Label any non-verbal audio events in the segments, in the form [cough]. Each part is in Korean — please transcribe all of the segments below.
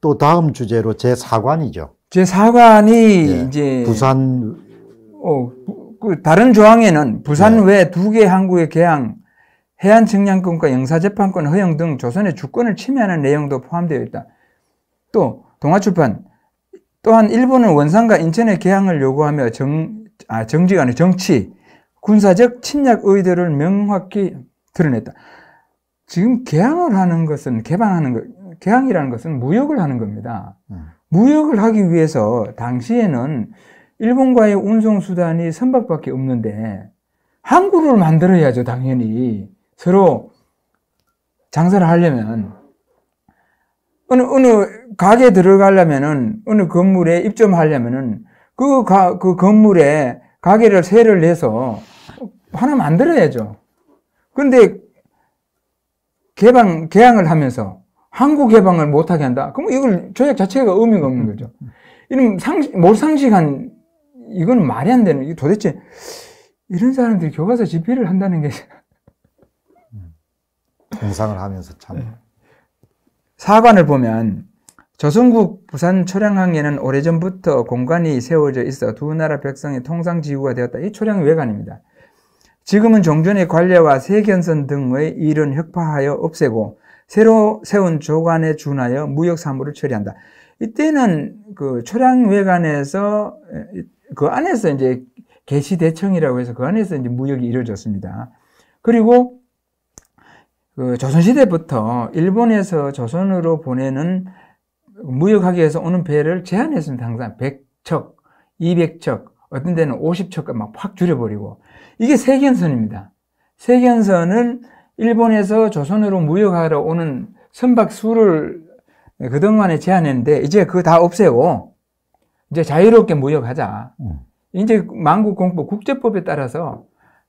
또 다음 주제로 제4관이죠. 제4관이 예. 이제 부산 어, 그 다른 조항에는 부산 네. 예. 외두 개 한국의 개항 해안 측량권과 영사재판권 허용 등 조선의 주권을 침해하는 내용도 포함되어 있다. 또 동아출판 또한 일본은 원산과 인천의 개항을 요구하며 정, 아, 정지가 아 정치, 군사적 침략 의도를 명확히 드러냈다. 지금 개항을 하는 것은 개방하는 것, 개항이라는 것은 무역을 하는 겁니다. 음. 무역을 하기 위해서 당시에는 일본과의 운송수단이 선박밖에 없는데 항구를 만들어야죠, 당연히. 서로 장사를 하려면. 어느, 어느 가게 에 들어가려면은, 어느 건물에 입점하려면은 그 가, 그 건물에 가게를 세를 내서 하나 만들어야죠. 근데 개방, 개항을 하면서 한국 해방을 못하게 한다. 그럼 이걸 조약 자체가 의미가 없는 거죠. 이런 상식, 몰상식한, 이건 말이 안 되는, 도대체, 이런 사람들이 교과서 집필을 한다는 게. 음. 공상을 하면서 참. 네. 사관을 보면, 조선국 부산 초량항에는 오래전부터 공간이 세워져 있어 두 나라 백성의 통상 지구가 되었다. 이 초량 외관입니다. 지금은 종전의 관례와 세견선 등의 일은 혁파하여 없애고 새로 세운 조관에 준하여 무역 사무를 처리한다. 이때는 그 초량회관에서 그 안에서 이제 개시대청이라고 해서 그 안에서 이제 무역이 이루어졌습니다. 그리고 그 조선시대부터 일본에서 조선으로 보내는 무역하기 위해서 오는 배를 제한했습니다. 항상 100척, 200척, 어떤 데는 50척 막확 줄여버리고 이게 세견선입니다. 세견선은 일본에서 조선으로 무역하러 오는 선박 수를 그동안에 제한했는데 이제 그거 다 없애고 이제 자유롭게 무역하자. 음. 이제 만국 공법 국제법에 따라서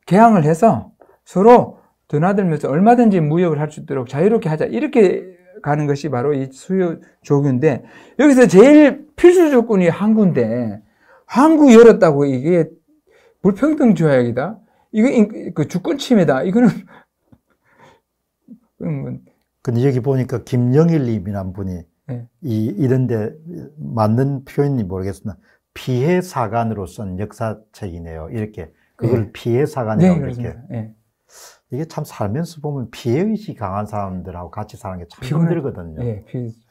개항을 해서 서로 드나들면서 얼마든지 무역을 할 수 있도록 자유롭게 하자. 이렇게 가는 것이 바로 이 수요 조교인데 여기서 제일 필수 조건이 항구인데 항구 열었다고 이게 불평등 조약이다. 이거 그 주권 침해다. 이거는 그러면 뭐 근데 여기 보니까 김영일님이란 분이 네. 이 이런데 맞는 표현인지 모르겠으나 피해 사관으로 쓴 역사책이네요. 이렇게 그걸 네. 피해 사관이라고 네, 이렇게. 네. 이게 참 살면서 보면 피해 의식이 강한 사람들하고 같이 사는 게 참 힘들거든요. 예, 피, 예, 피,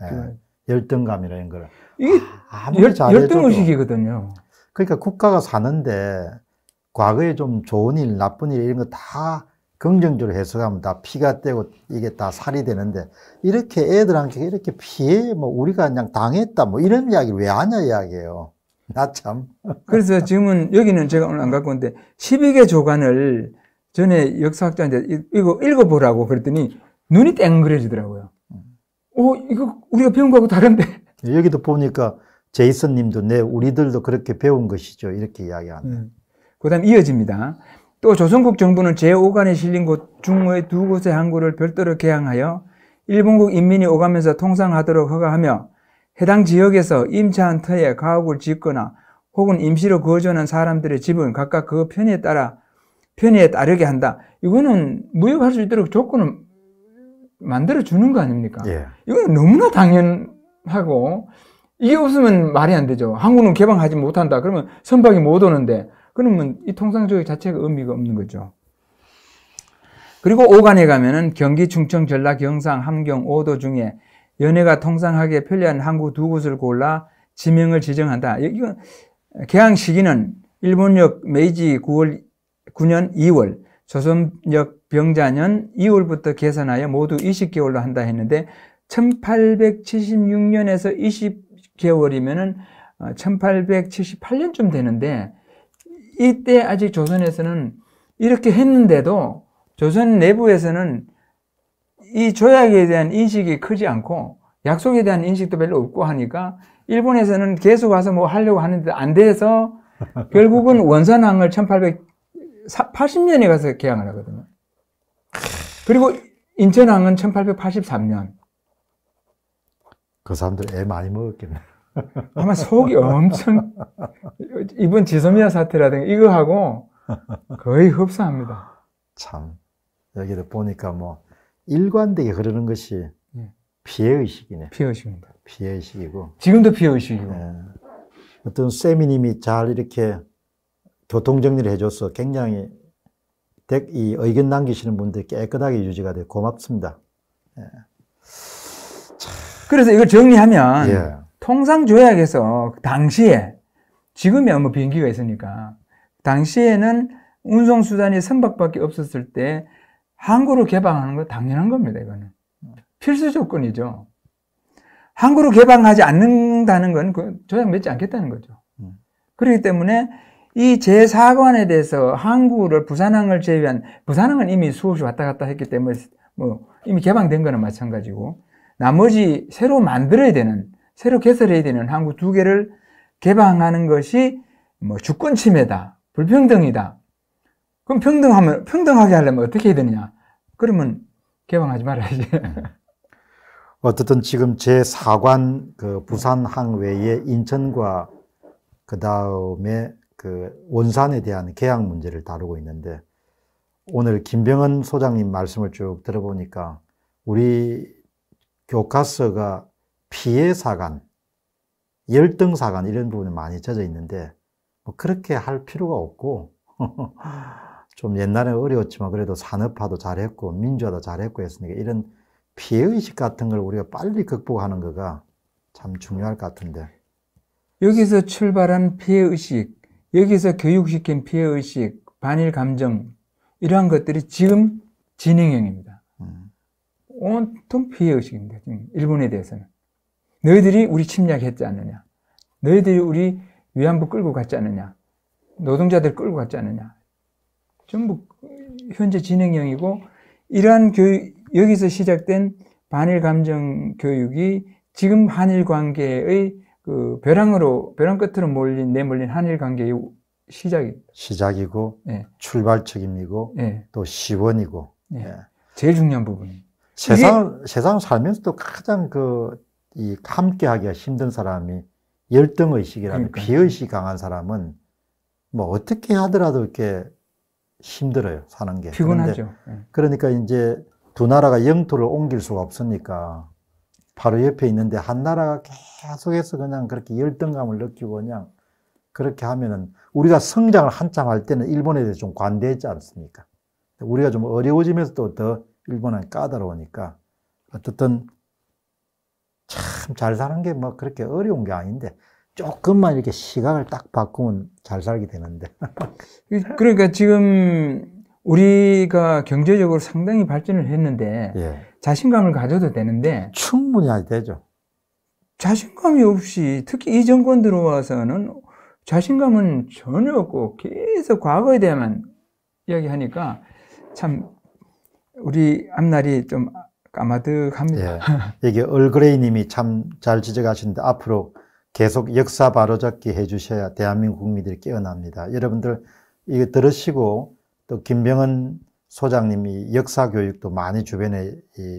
열등감이라는 걸. 이게 아, 열, 열등 의식이거든요. 그러니까 국가가 사는데 과거에 좀 좋은 일, 나쁜 일 이런 거다 긍정적으로 해석하면 다 피가 되고 이게 다 살이 되는데 이렇게 애들한테 이렇게 피해 뭐 우리가 그냥 당했다 뭐 이런 이야기를 왜 하냐 이야기예요. [laughs] 나 참. 그래서 지금은 여기는 제가 오늘 안 갖고 온데 12개 조간을 전에 역사학자한테 이거 읽어보라고 그랬더니 눈이 땡그려지더라고요. 오 어, 이거 우리가 배운 거하고 다른데. [laughs] 여기도 보니까 제이슨 님도 내 네, 우리들도 그렇게 배운 것이죠. 이렇게 이야기하네. 음. 그 다음 이어집니다. 또 조선국 정부는 제5관에 실린 곳 중의 두 곳의 항구를 별도로 개항하여 일본국 인민이 오가면서 통상하도록 허가하며 해당 지역에서 임차한 터에 가옥을 짓거나 혹은 임시로 거주하는 사람들의 집은 각각 그 편에 의 따라 편에 의 따르게 한다. 이거는 무역할 수 있도록 조건을 만들어 주는 거 아닙니까? 예. 이는 너무나 당연하고 이게 없으면 말이 안 되죠. 항구는 개방하지 못한다. 그러면 선박이 못 오는데 그러면 이 통상조약 자체가 의미가 없는 거죠. 그리고 5간에 가면은 경기, 충청, 전라, 경상, 함경, 오도 중에 연해가 통상하게 편리한 항구 두 곳을 골라 지명을 지정한다. 이건 개항 시기는 일본역 메이지 9월 9년 2월, 조선역 병자년 2월부터 계산하여 모두 20개월로 한다 했는데 1876년에서 20개월이면은 1878년쯤 어, 되는데 이때 아직 조선에서는 이렇게 했는데도 조선 내부에서는 이 조약에 대한 인식이 크지 않고 약속에 대한 인식도 별로 없고 하니까 일본에서는 계속 와서 뭐 하려고 하는데 안 돼서 [laughs] 결국은 원산항을 1880년에 가서 개항을 하거든요. 그리고 인천항은 1883년. 그 사람들 애 많이 먹었겠네. 아마 속이 엄청 이번 지소미아 사태라든가 이거하고 거의 흡사합니다. 참 여기를 보니까 뭐 일관되게 흐르는 것이 예. 피해의식이네. 피해의식입니다. 피해의식이고. 지금도 피해의식이고. 네. 예. 어떤 세미님이 잘 이렇게 교통정리를 해줘서 굉장히 이 의견 남기시는 분들 깨끗하게 유지가 돼 고맙습니다. 네. 그래서 이걸 정리하면 예. 통상조약에서 당시에 지금이야 뭐 비행기가 있으니까 당시에는 운송수단이 선박밖에 없었을 때항구로 개방하는 건 당연한 겁니다. 이거는 필수 조건이죠. 항구로 개방하지 않는다는 건그 조약 맺지 않겠다는 거죠. 음. 그렇기 때문에 이 제4관에 대해서 항구를 부산항을 제외한 부산항은 이미 수없이 왔다 갔다 했기 때문에 뭐 이미 개방된 거는 마찬가지고 나머지 새로 만들어야 되는 새로 개설해야 되는 항구 두 개를 개방하는 것이 뭐 주권 침해다, 불평등이다. 그럼 평등하면 평등하게 하려면 어떻게 해야 되느냐? 그러면 개방하지 말아야지. 음. 어쨌든 지금 제 4관 그 부산 항외에 인천과 그 다음에 그 원산에 대한 계약 문제를 다루고 있는데 오늘 김병은 소장님 말씀을 쭉 들어보니까 우리 교과서가 피해사관, 열등사관 이런 부분이 많이 젖어 있는데 뭐 그렇게 할 필요가 없고 [laughs] 좀 옛날에 어려웠지만 그래도 산업화도 잘했고 민주화도 잘했고 했으니까 이런 피해의식 같은 걸 우리가 빨리 극복하는 거가 참 중요할 것 같은데 여기서 출발한 피해의식 여기서 교육시킨 피해의식 반일 감정 이러한 것들이 지금 진행형입니다. 음. 온통 피해의식입니다. 지금 일본에 대해서는. 너희들이 우리 침략했지 않느냐? 너희들이 우리 위안부 끌고 갔지 않느냐? 노동자들 끌고 갔지 않느냐? 전부 현재 진행형이고 이러한 교육 여기서 시작된 반일 감정 교육이 지금 한일 관계의 그 벼랑으로 벼랑 끝으로 몰린 내몰린 한일 관계의 시작이 시작이고 네. 예. 출발책임이고 네. 예. 또 시원이고 네. 제일 중요한 부분. 세상 세상 살면서도 가장 그이 함께하기가 힘든 사람이 열등 의식이라는 비의 의식 강한 사람은 뭐 어떻게 하더라도 이렇게 힘들어요 사는 게 피곤하죠. 예. 그러니까 이제 두 나라가 영토를 옮길 수가 없으니까 바로 옆에 있는데 한 나라가 계속해서 그냥 그렇게 열등감을 느끼고 그냥 그렇게 하면은 우리가 성장을 한참 할 때는 일본에 대해 서좀 관대했지 않습니까? 우리가 좀 어려워지면서 또 더 일본은 까다로우니까 어쨌든 참잘 사는 게뭐 그렇게 어려운 게 아닌데 조금만 이렇게 시각을 딱 바꾸면 잘 살게 되는데. [laughs] 그러니까 지금 우리가 경제적으로 상당히 발전을 했는데 예. 자신감을 가져도 되는데 충분히 되죠. 자신감이 없이 특히 이 정권 들어와서는 자신감은 전혀 없고 계속 과거에 대한 이야기하니까 참 우리 앞날이 좀 까마득합니다. 예. 이게 얼그레이님이 참 잘 지적하시는데 앞으로 계속 역사 바로잡기 해주셔야 대한민국 국민들이 깨어납니다. 여러분들 이거 들으시고 또 김병은 소장님이 역사 교육도 많이 주변에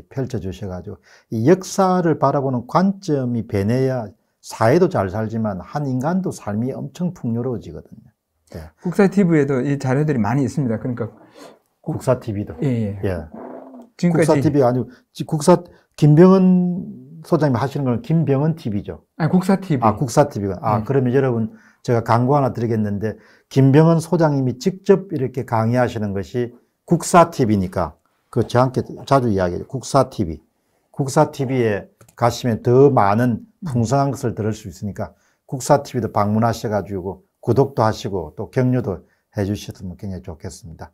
펼쳐주셔가지고 이 역사를 바라보는 관점이 변해야 사회도 잘 살지만 한 인간도 삶이 엄청 풍요로워지거든요. 네. 국사 TV에도 이 자료들이 많이 있습니다. 그러니까 국... 국사 TV도 예. 예. 예. 지금까지 국사 TV 아니고 국사 김병은 소장님 하시는 건 김병은 TV죠. 아 국사 TV. 아 국사 TV가. 아 네. 그러면 여러분 제가 광고 하나 드리겠는데 김병은 소장님이 직접 이렇게 강의하시는 것이 국사 TV니까 그 저한테 자주 이야기해요. 국사 TV. 국사 TV에 가시면 더 많은 풍성한 것을 들을 수 있으니까 국사 TV도 방문하셔가지고 구독도 하시고 또 격려도 해주셨으면 굉장히 좋겠습니다.